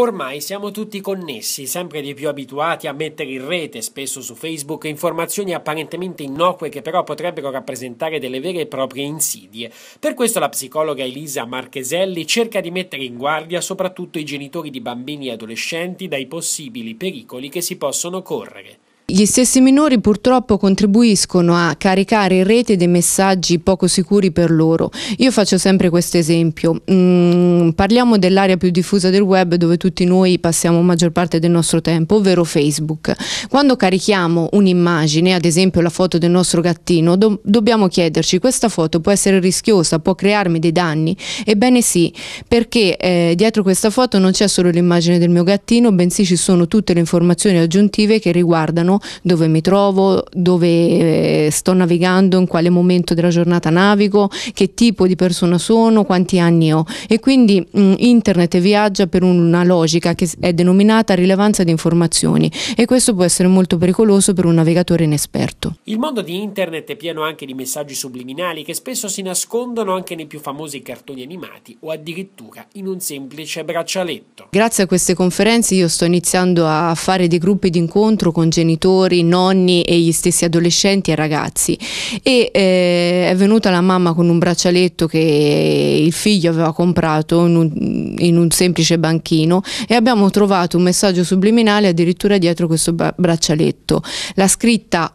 Ormai siamo tutti connessi, sempre di più abituati a mettere in rete, spesso su Facebook, informazioni apparentemente innocue che però potrebbero rappresentare delle vere e proprie insidie. Per questo la psicologa Elisa Marcheselli cerca di mettere in guardia soprattutto i genitori di bambini e adolescenti dai possibili pericoli che si possono correre. Gli stessi minori purtroppo contribuiscono a caricare in rete dei messaggi poco sicuri per loro. Io faccio sempre questo esempio. Mm, parliamo dell'area più diffusa del web dove tutti noi passiamo maggior parte del nostro tempo, ovvero Facebook. Quando carichiamo un'immagine, ad esempio la foto del nostro gattino, do dobbiamo chiederci questa foto può essere rischiosa, può crearmi dei danni? Ebbene sì, perché eh, dietro questa foto non c'è solo l'immagine del mio gattino, bensì ci sono tutte le informazioni aggiuntive che riguardano dove mi trovo, dove eh, sto navigando, in quale momento della giornata navigo, che tipo di persona sono, quanti anni ho. E quindi mh, mm, internet viaggia per una logica che è denominata rilevanza di informazioni e questo può essere molto pericoloso per un navigatore inesperto. Il mondo di internet è pieno anche di messaggi subliminali che spesso si nascondono anche nei più famosi cartoni animati o addirittura in un semplice braccialetto. Grazie a queste conferenze io sto iniziando a fare dei gruppi di incontro con genitori genitori, nonni e gli stessi adolescenti e ragazzi. E eh, è venuta la mamma con un braccialetto che il figlio aveva comprato in un, in un semplice banchino e abbiamo trovato un messaggio subliminale addirittura dietro questo braccialetto. La scritta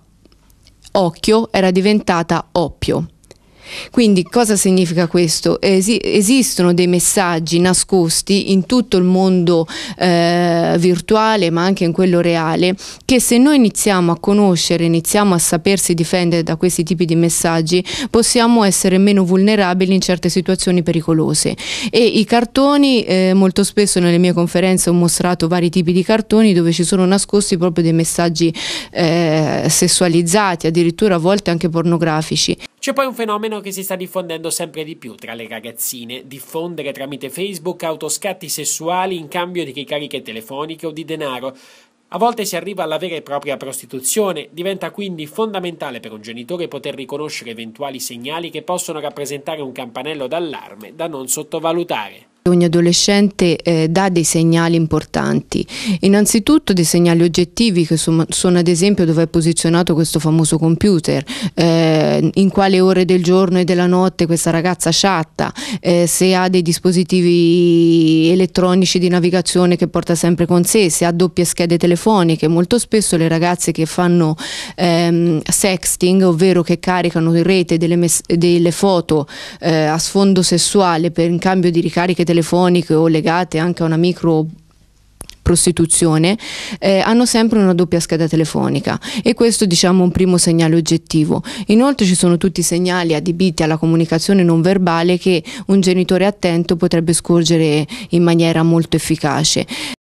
occhio era diventata oppio. Quindi cosa significa questo? Esi- esistono dei messaggi nascosti in tutto il mondo eh, virtuale ma anche in quello reale che se noi iniziamo a conoscere, iniziamo a sapersi difendere da questi tipi di messaggi possiamo essere meno vulnerabili in certe situazioni pericolose e i cartoni, eh, molto spesso nelle mie conferenze ho mostrato vari tipi di cartoni dove ci sono nascosti proprio dei messaggi eh, sessualizzati, addirittura a volte anche pornografici. C'è poi un fenomeno che si sta diffondendo sempre di più tra le ragazzine, diffondere tramite Facebook autoscatti sessuali in cambio di ricariche telefoniche o di denaro. A volte si arriva alla vera e propria prostituzione, diventa quindi fondamentale per un genitore poter riconoscere eventuali segnali che possono rappresentare un campanello d'allarme da non sottovalutare. Ogni adolescente eh, dà dei segnali importanti, innanzitutto dei segnali oggettivi che sono, sono ad esempio dove è posizionato questo famoso computer, eh, in quale ore del giorno e della notte questa ragazza chatta, eh, se ha dei dispositivi elettronici di navigazione che porta sempre con sé, se ha doppie schede telefoniche, molto spesso le ragazze che fanno ehm, sexting, ovvero che caricano in rete delle, delle foto eh, a sfondo sessuale per in cambio di ricariche telefoniche, telefoniche o legate anche a una micro prostituzione eh, hanno sempre una doppia scheda telefonica e questo diciamo è un primo segnale oggettivo. Inoltre ci sono tutti i segnali adibiti alla comunicazione non verbale che un genitore attento potrebbe scorgere in maniera molto efficace.